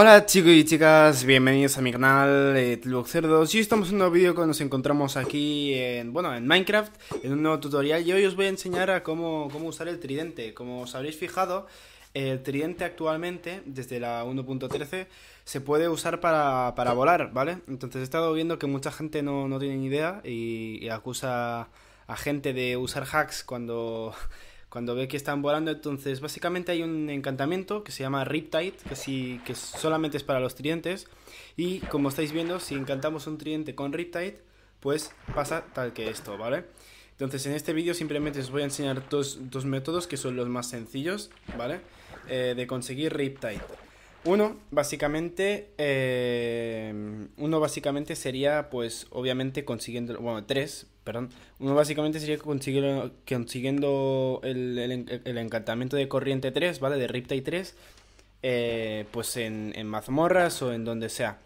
Hola chicos y chicas, bienvenidos a mi canal eh, hoy estamos en un nuevo vídeo que nos encontramos aquí en, bueno, en Minecraft, en un nuevo tutorial. Y hoy os voy a enseñar a cómo, cómo usar el tridente. Como os habréis fijado, el tridente actualmente, desde la 1.13, se puede usar para, volar, ¿vale? Entonces he estado viendo que mucha gente no, tiene ni idea y acusa a gente de usar hacks cuando cuando ve que están volando. Entonces, básicamente hay un encantamiento que se llama Riptide, que, sí, que solamente es para los tridentes. Y como estáis viendo, si encantamos un tridente con Riptide, pues pasa tal que esto, ¿vale? Entonces, en este vídeo simplemente os voy a enseñar dos, métodos que son los más sencillos, ¿vale? Eh, de conseguir Riptide. Uno, básicamente, eh, uno básicamente sería, pues, obviamente consiguiendo, bueno, tres, perdón, uno básicamente sería consiguiendo, consiguiendo el, el, encantamiento de corriente 3, ¿vale? De Riptide 3, eh, pues en, en, mazmorras o en donde sea,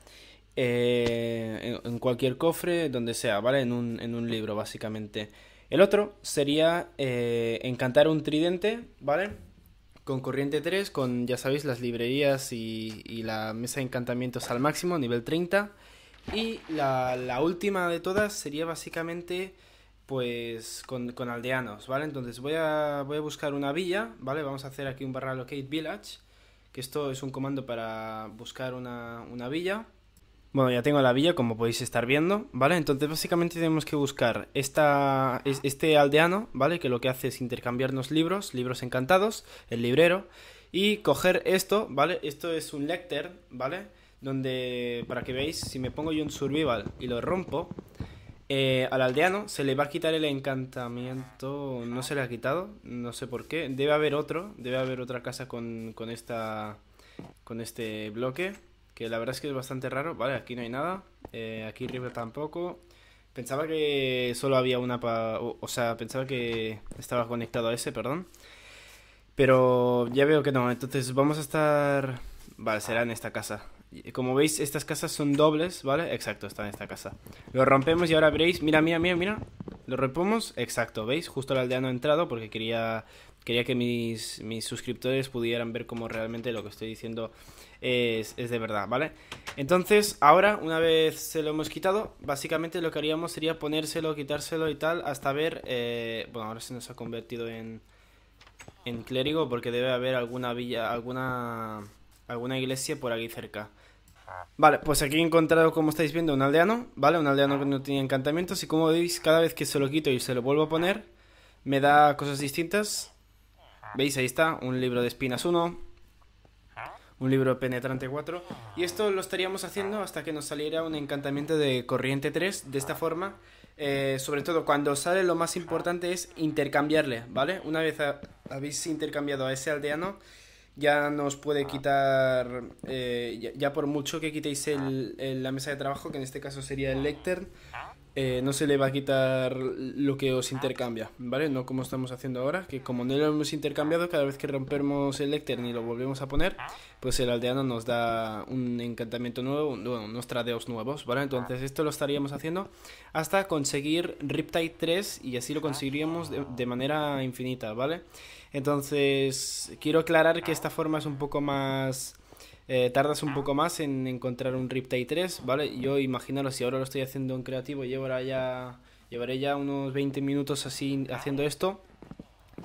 eh, en, cualquier cofre, donde sea, ¿vale? En un, en un libro, básicamente. El otro sería eh, encantar un tridente, ¿vale? con Corriente 3, con ya sabéis las librerías y, y la mesa de encantamientos al máximo, nivel 30. Y la, última de todas sería básicamente pues con, aldeanos, ¿vale? Entonces voy a, voy a buscar una villa, ¿vale? Vamos a hacer aquí un barra locate village, que esto es un comando para buscar una, una villa. Bueno, ya tengo la villa, como podéis estar viendo, ¿vale? Entonces, básicamente tenemos que buscar este aldeano, ¿vale? Que lo que hace es intercambiarnos libros, libros encantados, el librero, y coger esto, ¿vale? Esto es un lecter, ¿vale? Donde, para que veáis, si me pongo yo un survival y lo rompo, eh, al aldeano se le va a quitar el encantamiento, no se le ha quitado, no sé por qué. Debe haber otro, debe haber otra casa con, con, esta, con este bloque que la verdad es que es bastante raro. Vale, aquí no hay nada, eh, aquí arriba tampoco. Pensaba que solo había una para... O, sea, pensaba que estaba conectado a ese, perdón. Pero ya veo que no, entonces vamos a estar... Vale, será en esta casa. Como veis, estas casas son dobles, ¿vale? Exacto, está en esta casa. Lo rompemos y ahora veréis... Mira, mira, mira, mira. Lo rompemos, exacto, ¿veis? Justo el aldeano ha entrado porque quería quería que mis, mis, suscriptores pudieran ver cómo realmente lo que estoy diciendo es, de verdad, ¿vale? Entonces, ahora, una vez se lo hemos quitado, básicamente lo que haríamos sería ponérselo, quitárselo y tal, hasta ver... Eh, bueno, ahora se nos ha convertido en, en clérigo porque debe haber alguna villa, alguna, alguna iglesia por aquí cerca. Vale, pues aquí he encontrado, como estáis viendo, un aldeano, ¿vale? Un aldeano que no tenía encantamientos y como veis, cada vez que se lo quito y se lo vuelvo a poner, me da cosas distintas ¿Veis? Ahí está, un libro de espinas 1, un libro penetrante 4. Y esto lo estaríamos haciendo hasta que nos saliera un encantamiento de corriente 3, de esta forma. Eh, sobre todo cuando sale lo más importante es intercambiarle, ¿vale? Una vez habéis intercambiado a ese aldeano, ya nos puede quitar, eh, ya, por mucho que quitéis la mesa de trabajo, que en este caso sería el lectern, eh, no se le va a quitar lo que os intercambia, ¿vale? No como estamos haciendo ahora, que como no lo hemos intercambiado, cada vez que rompemos el Lectern ni lo volvemos a poner, pues el aldeano nos da un encantamiento nuevo, unos tradeos nuevos, ¿vale? Entonces esto lo estaríamos haciendo hasta conseguir Riptide 3 y así lo conseguiríamos de manera infinita, ¿vale? Entonces quiero aclarar que esta forma es un poco más eh, tardas un ah. poco más en encontrar un Riptide 3, ¿vale? Yo imaginaros si ahora lo estoy haciendo en creativo, llevaré ya, llevaré ya unos 20 minutos así haciendo esto.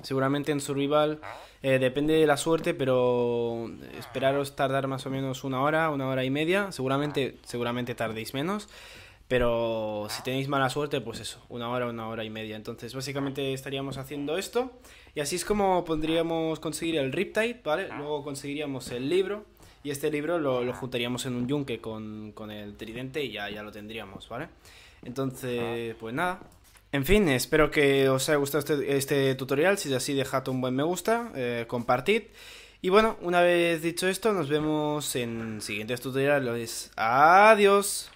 Seguramente en Survival eh, depende de la suerte, pero esperaros tardar más o menos una hora, una hora y media. Seguramente, seguramente tardéis menos. Pero si tenéis mala suerte, pues eso, una hora, una hora y media. Entonces, básicamente estaríamos haciendo esto. Y así es como podríamos conseguir el Riptide, ¿vale? Luego conseguiríamos el libro y este libro lo, lo juntaríamos en un yunque con, el tridente y ya, ya lo tendríamos, ¿vale? Entonces, pues nada, en fin, espero que os haya gustado este, este tutorial. Si es así, dejad un buen me gusta, eh, compartid. Y bueno, una vez dicho esto, nos vemos en siguientes tutoriales. Adiós.